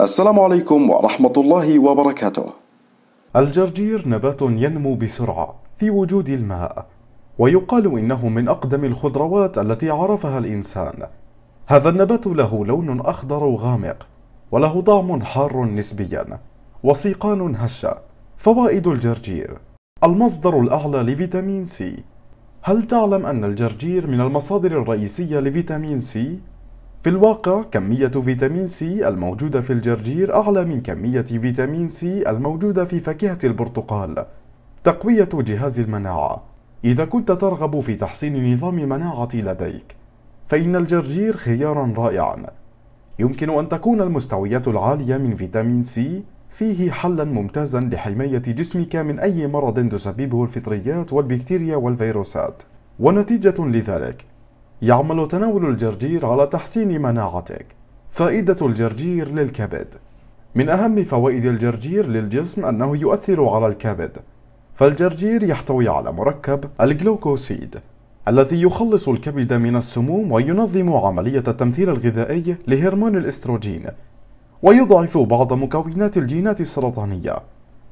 السلام عليكم ورحمة الله وبركاته الجرجير نبات ينمو بسرعة في وجود الماء ويقال إنه من أقدم الخضروات التي عرفها الإنسان هذا النبات له لون أخضر غامق وله طعم حار نسبيا وسيقان هشة فوائد الجرجير المصدر الأعلى لفيتامين سي هل تعلم أن الجرجير من المصادر الرئيسية لفيتامين سي؟ في الواقع كمية فيتامين سي الموجودة في الجرجير أعلى من كمية فيتامين سي الموجودة في فاكهة البرتقال تقوية جهاز المناعة إذا كنت ترغب في تحسين نظام المناعة لديك فإن الجرجير خيارا رائعا يمكن أن تكون المستويات العالية من فيتامين سي فيه حلا ممتازا لحماية جسمك من أي مرض تسببه الفطريات والبكتيريا والفيروسات ونتيجة لذلك يعمل تناول الجرجير على تحسين مناعتك فائدة الجرجير للكبد من أهم فوائد الجرجير للجسم أنه يؤثر على الكبد فالجرجير يحتوي على مركب الجلوكوسيد الذي يخلص الكبد من السموم وينظم عملية التمثيل الغذائي لهرمون الاستروجين ويضعف بعض مكونات الجينات السرطانية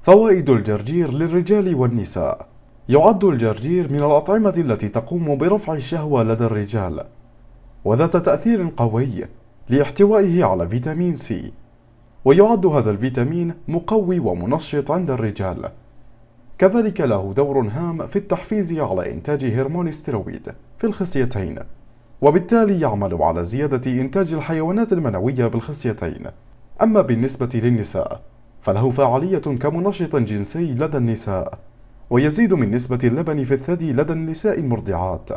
فوائد الجرجير للرجال والنساء يعد الجرجير من الأطعمة التي تقوم برفع الشهوة لدى الرجال وذات تأثير قوي لاحتوائه على فيتامين سي ويعد هذا الفيتامين مقوي ومنشط عند الرجال كذلك له دور هام في التحفيز على إنتاج هرمون استرويد في الخصيتين وبالتالي يعمل على زيادة إنتاج الحيوانات المنوية بالخصيتين أما بالنسبة للنساء فله فعالية كمنشط جنسي لدى النساء ويزيد من نسبة اللبن في الثدي لدى النساء المرضعات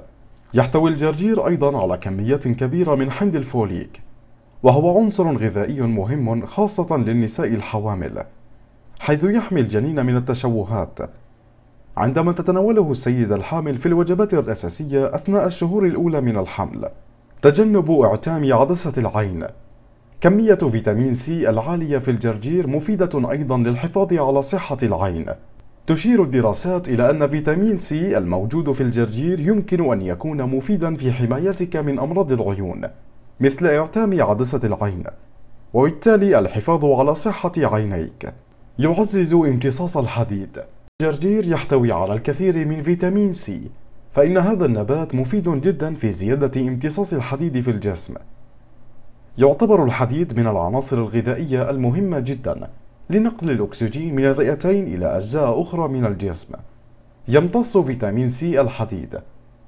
يحتوي الجرجير أيضا على كميات كبيرة من حمض الفوليك وهو عنصر غذائي مهم خاصة للنساء الحوامل حيث يحمي الجنين من التشوهات عندما تتناوله السيدة الحامل في الوجبات الأساسية أثناء الشهور الأولى من الحمل تجنب اعتام عدسة العين كمية فيتامين سي العالية في الجرجير مفيدة أيضا للحفاظ على صحة العين تشير الدراسات إلى أن فيتامين سي الموجود في الجرجير يمكن أن يكون مفيدا في حمايتك من أمراض العيون مثل إعتام عدسة العين وبالتالي الحفاظ على صحة عينيك يعزز امتصاص الحديد الجرجير يحتوي على الكثير من فيتامين سي فإن هذا النبات مفيد جدا في زيادة امتصاص الحديد في الجسم يعتبر الحديد من العناصر الغذائية المهمة جدا لنقل الأكسجين من الرئتين إلى أجزاء أخرى من الجسم يمتص فيتامين سي الحديد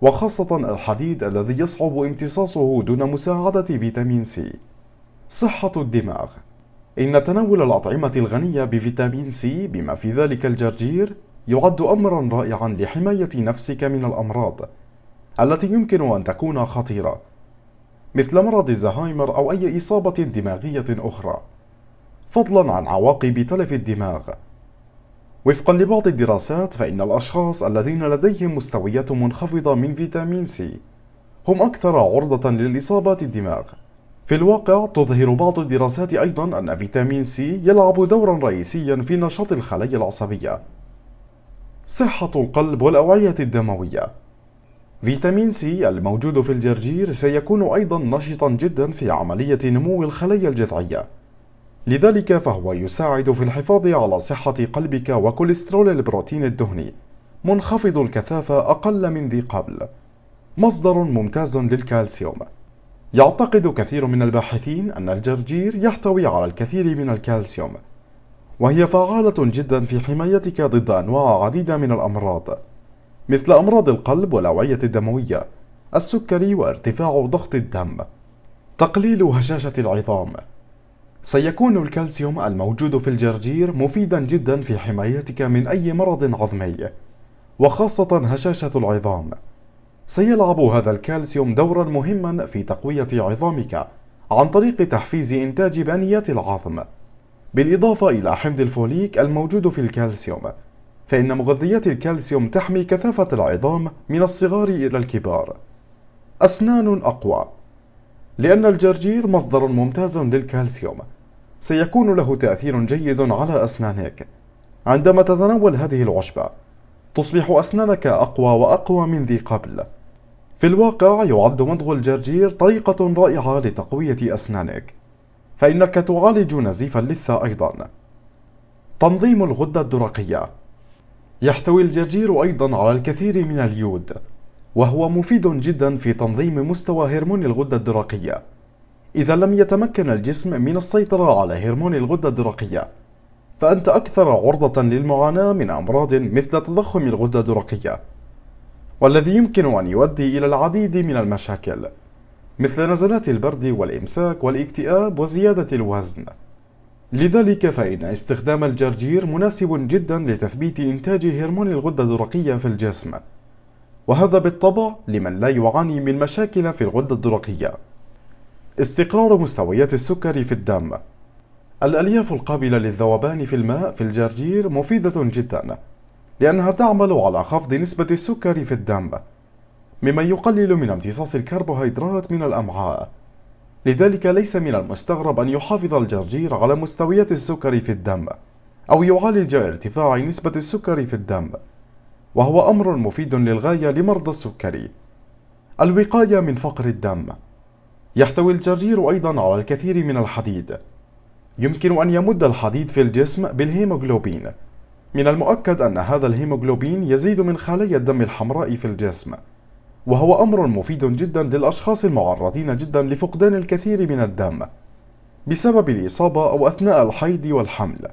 وخاصة الحديد الذي يصعب امتصاصه دون مساعدة فيتامين سي صحة الدماغ إن تناول الأطعمة الغنية بفيتامين سي بما في ذلك الجرجير يعد أمرا رائعا لحماية نفسك من الأمراض التي يمكن أن تكون خطيرة مثل مرض الزهايمر أو أي إصابة دماغية أخرى فضلا عن عواقب تلف الدماغ وفقا لبعض الدراسات فإن الأشخاص الذين لديهم مستويات منخفضة من فيتامين سي هم أكثر عرضة للإصابات الدماغ في الواقع تظهر بعض الدراسات أيضا أن فيتامين سي يلعب دورا رئيسيا في نشاط الخلايا العصبية صحة القلب والأوعية الدموية فيتامين سي الموجود في الجرجير سيكون أيضا نشطا جدا في عملية نمو الخلايا الجذعية لذلك فهو يساعد في الحفاظ على صحة قلبك وكوليسترول البروتين الدهني منخفض الكثافة أقل من ذي قبل مصدر ممتاز للكالسيوم يعتقد كثير من الباحثين أن الجرجير يحتوي على الكثير من الكالسيوم وهي فعالة جدا في حمايتك ضد أنواع عديدة من الأمراض مثل أمراض القلب والأوعية الدموية السكري وارتفاع ضغط الدم تقليل هشاشة العظام سيكون الكالسيوم الموجود في الجرجير مفيدا جدا في حمايتك من أي مرض عظمي وخاصة هشاشة العظام سيلعب هذا الكالسيوم دورا مهما في تقوية عظامك عن طريق تحفيز إنتاج بنيات العظم بالإضافة إلى حمض الفوليك الموجود في الكالسيوم فإن مغذيات الكالسيوم تحمي كثافة العظام من الصغار إلى الكبار أسنان أقوى لأن الجرجير مصدر ممتاز للكالسيوم سيكون له تأثير جيد على أسنانك عندما تتناول هذه العشبة تصبح أسنانك أقوى وأقوى من ذي قبل في الواقع يعد مضغ الجرجير طريقة رائعة لتقوية أسنانك فإنك تعالج نزيف اللثة أيضا تنظيم الغدة الدرقية يحتوي الجرجير أيضا على الكثير من اليود وهو مفيد جدا في تنظيم مستوى هرمون الغدة الدرقية إذا لم يتمكن الجسم من السيطرة على هرمون الغدة الدرقية فأنت أكثر عرضة للمعاناة من أمراض مثل تضخم الغدة الدرقية والذي يمكن أن يؤدي إلى العديد من المشاكل مثل نزلات البرد والإمساك والاكتئاب وزيادة الوزن لذلك فإن استخدام الجرجير مناسب جدا لتثبيت إنتاج هرمون الغدة الدرقية في الجسم وهذا بالطبع لمن لا يعاني من مشاكل في الغدة الدرقية استقرار مستويات السكر في الدم الألياف القابلة للذوبان في الماء في الجرجير مفيدة جدا لأنها تعمل على خفض نسبة السكر في الدم مما يقلل من امتصاص الكربوهيدرات من الأمعاء لذلك ليس من المستغرب أن يحافظ الجرجير على مستويات السكر في الدم أو يعالج ارتفاع نسبة السكر في الدم وهو أمر مفيد للغاية لمرضى السكري الوقاية من فقر الدم يحتوي الجرجير أيضا على الكثير من الحديد يمكن أن يمد الحديد في الجسم بالهيموغلوبين من المؤكد أن هذا الهيموغلوبين يزيد من خلايا الدم الحمراء في الجسم وهو أمر مفيد جدا للأشخاص المعرضين جدا لفقدان الكثير من الدم بسبب الإصابة أو أثناء الحيض والحمل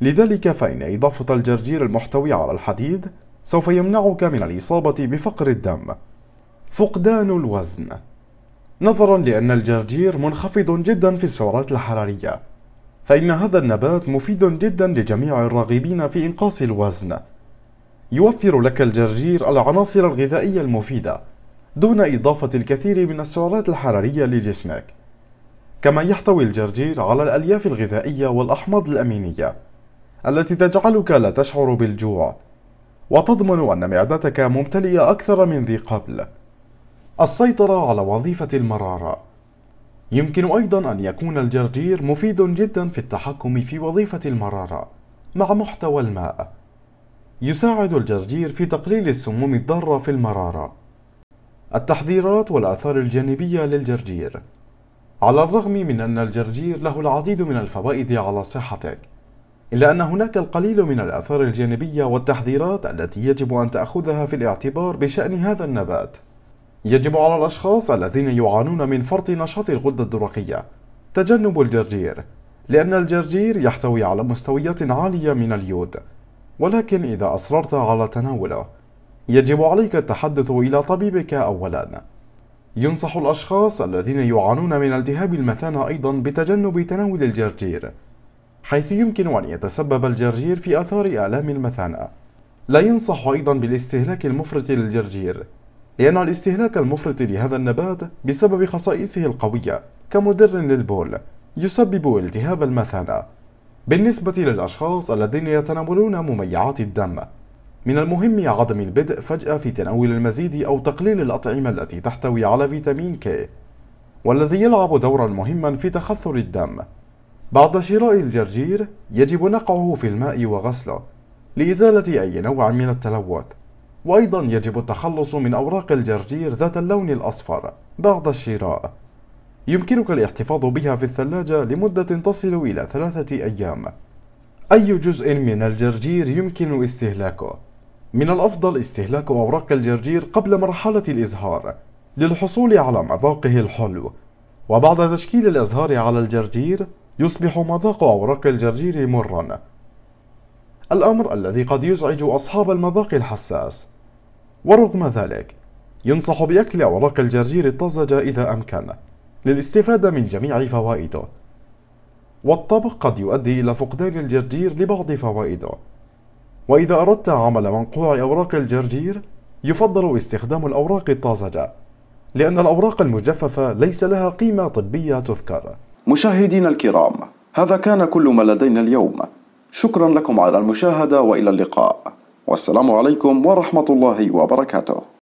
لذلك فإن إضافة الجرجير المحتوي على الحديد سوف يمنعك من الإصابة بفقر الدم فقدان الوزن نظرا لأن الجرجير منخفض جدا في السعرات الحرارية فإن هذا النبات مفيد جدا لجميع الراغبين في إنقاص الوزن يوفر لك الجرجير العناصر الغذائية المفيدة دون إضافة الكثير من السعرات الحرارية لجسمك كما يحتوي الجرجير على الألياف الغذائية والأحماض الأمينية التي تجعلك لا تشعر بالجوع وتضمن أن معدتك ممتلئة أكثر من ذي قبل السيطرة على وظيفة المرارة يمكن أيضا أن يكون الجرجير مفيد جدا في التحكم في وظيفة المرارة مع محتوى الماء يساعد الجرجير في تقليل السموم الضارة في المرارة التحذيرات والآثار الجانبية للجرجير على الرغم من أن الجرجير له العديد من الفوائد على صحتك إلا أن هناك القليل من الآثار الجانبية والتحذيرات التي يجب أن تأخذها في الاعتبار بشأن هذا النبات. يجب على الأشخاص الذين يعانون من فرط نشاط الغدة الدرقية تجنب الجرجير، لأن الجرجير يحتوي على مستويات عالية من اليود، ولكن إذا أصررت على تناوله، يجب عليك التحدث إلى طبيبك أولاً. ينصح الأشخاص الذين يعانون من التهاب المثانة أيضا بتجنب تناول الجرجير حيث يمكن أن يتسبب الجرجير في آثار آلام المثانة لا ينصح أيضا بالاستهلاك المفرط للجرجير لأن الاستهلاك المفرط لهذا النبات بسبب خصائصه القوية كمدر للبول يسبب التهاب المثانة بالنسبة للأشخاص الذين يتناولون مميعات الدم من المهم عدم البدء فجأة في تناول المزيد أو تقليل الأطعمة التي تحتوي على فيتامين كي والذي يلعب دورا مهما في تخثر الدم بعد شراء الجرجير يجب نقعه في الماء وغسله لإزالة أي نوع من التلوث وأيضا يجب التخلص من أوراق الجرجير ذات اللون الأصفر بعد الشراء يمكنك الاحتفاظ بها في الثلاجة لمدة تصل إلى ثلاثة أيام أي جزء من الجرجير يمكن استهلاكه؟ من الأفضل استهلاك أوراق الجرجير قبل مرحلة الإزهار للحصول على مذاقه الحلو وبعد تشكيل الأزهار على الجرجير يصبح مذاق أوراق الجرجير مرا الأمر الذي قد يزعج أصحاب المذاق الحساس ورغم ذلك ينصح بأكل أوراق الجرجير الطازجة إذا أمكن للاستفادة من جميع فوائده والطبخ قد يؤدي إلى فقدان الجرجير لبعض فوائده وإذا أردت عمل منقوع أوراق الجرجير يفضل استخدام الأوراق الطازجة لأن الأوراق المجففة ليس لها قيمة طبية تذكر مشاهدينا الكرام هذا كان كل ما لدينا اليوم شكرا لكم على المشاهدة وإلى اللقاء والسلام عليكم ورحمة الله وبركاته